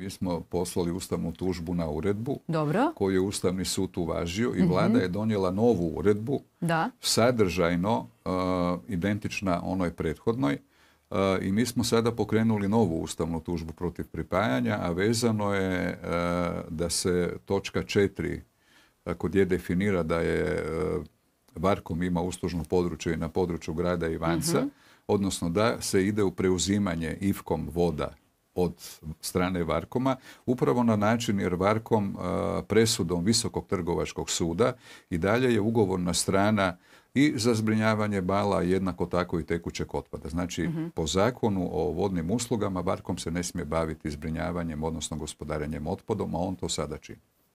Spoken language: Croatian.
Mi smo poslali ustavnu tužbu na uredbu koju je Ustavni sud uvažio i mhm. vlada je donijela novu uredbu da. sadržajno e, identična onoj prethodnoj e, i mi smo sada pokrenuli novu ustavnu tužbu protiv pripajanja, a vezano je e, da se točka 4 kod je definira da je Varkom ima uslužno područje i na području grada Ivanca, mhm. odnosno da se ide u preuzimanje Ivkom voda od strane Varkoma, upravo na način jer Varkom presudom Visokog trgovačkog suda i dalje je ugovorna strana i za zbrinjavanje bala jednako tako i tekućeg otpada. Znači, mhm. po zakonu o vodnim uslugama Varkom se ne smije baviti zbrinjavanjem, odnosno gospodarenjem otpadom, a on to sada čini.